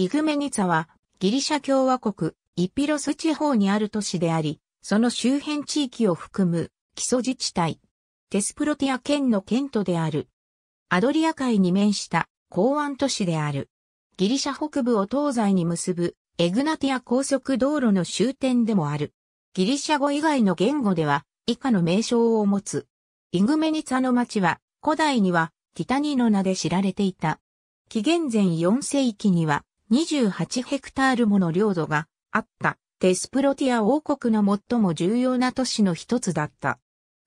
イグメニツァは、ギリシャ共和国、イピロス地方にある都市であり、その周辺地域を含む、基礎自治体。テスプロティア県の県都である。アドリア海に面した港湾都市である。ギリシャ北部を東西に結ぶ、エグナティア高速道路の終点でもある。ギリシャ語以外の言語では、以下の名称を持つ。イグメニツァの町は、古代には、ティタニの名で知られていた。紀元前4世紀には、28ヘクタールもの領土があったデスプロティア王国の最も重要な都市の一つだった。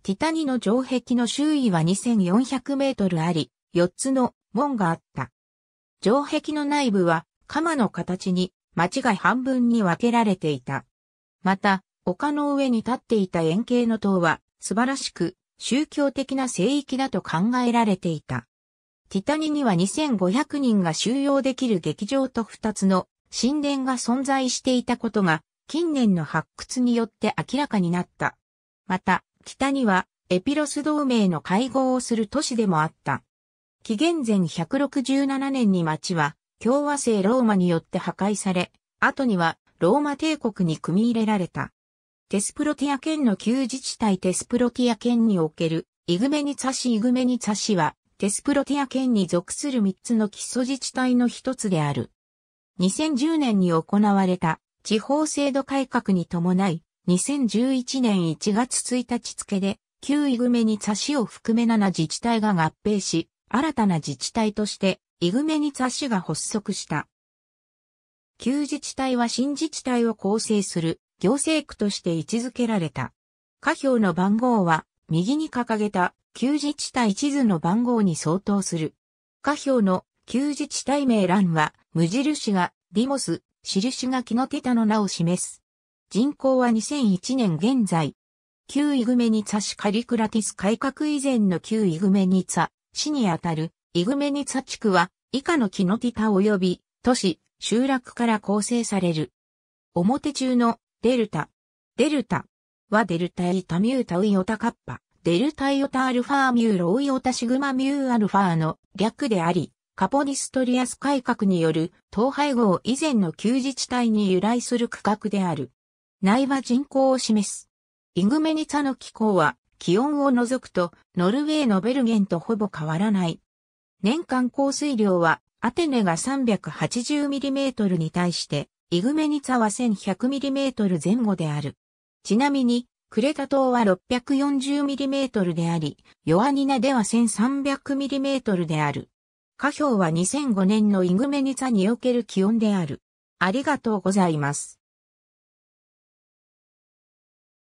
ティタニの城壁の周囲は2400メートルあり、4つの門があった。城壁の内部は鎌の形に町が半分に分けられていた。また、丘の上に立っていた円形の塔は素晴らしく宗教的な聖域だと考えられていた。ティタニには2500人が収容できる劇場と2つの神殿が存在していたことが近年の発掘によって明らかになった。また、北にはエピロス同盟の会合をする都市でもあった。紀元前167年に町は共和制ローマによって破壊され、後にはローマ帝国に組み入れられた。テスプロティア県の旧自治体テスプロティア県におけるイグメニツァシイグメニツァシはテスプロティア県に属する3つの基礎自治体の一つである。2010年に行われた地方制度改革に伴い、2011年1月1日付で、旧イグメにァしを含め7自治体が合併し、新たな自治体として、イグメにァしが発足した。旧自治体は新自治体を構成する行政区として位置づけられた。下表の番号は、右に掲げた旧自治体地図の番号に相当する。下表の旧自治体名欄は、無印がディモス、印がノティタの名を示す。人口は2001年現在。旧イグメニツァ市カリクラティス改革以前の旧イグメニツァ市にあたるイグメニツァ地区は以下のキノティタ及び都市、集落から構成される。表中のデルタ。デルタはデルタイタミュータウイオタカッパ。デルタイオタアルファミューロイオタシグマミューアルファの略であり、カポディストリアス改革による統廃合以前の旧自治体に由来する区画である。内は人口を示す。イグメニツァの気候は気温を除くとノルウェーのベルゲンとほぼ変わらない。年間降水量はアテネが 380mm に対してイグメニツァは 1100mm 前後である。ちなみにクレタ島は 640mm であり、ヨアニナでは 1300mm である。下表は2005年のイグメニツァにおける気温である。ありがとうございます。